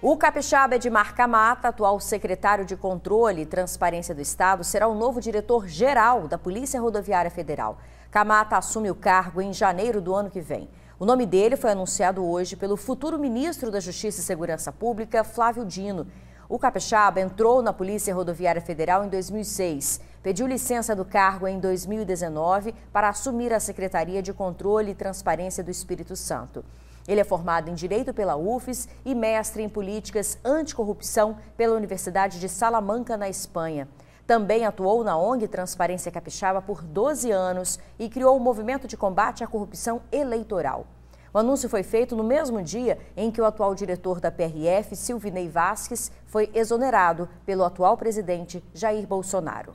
O capixaba Edmar Camata, atual secretário de Controle e Transparência do Estado, será o novo diretor-geral da Polícia Rodoviária Federal. Camata assume o cargo em janeiro do ano que vem. O nome dele foi anunciado hoje pelo futuro ministro da Justiça e Segurança Pública, Flávio Dino. O capixaba entrou na Polícia Rodoviária Federal em 2006, pediu licença do cargo em 2019 para assumir a Secretaria de Controle e Transparência do Espírito Santo. Ele é formado em Direito pela UFES e mestre em Políticas Anticorrupção pela Universidade de Salamanca, na Espanha. Também atuou na ONG Transparência Capixaba por 12 anos e criou o Movimento de Combate à Corrupção Eleitoral. O anúncio foi feito no mesmo dia em que o atual diretor da PRF, Silvinei Vasques, foi exonerado pelo atual presidente Jair Bolsonaro.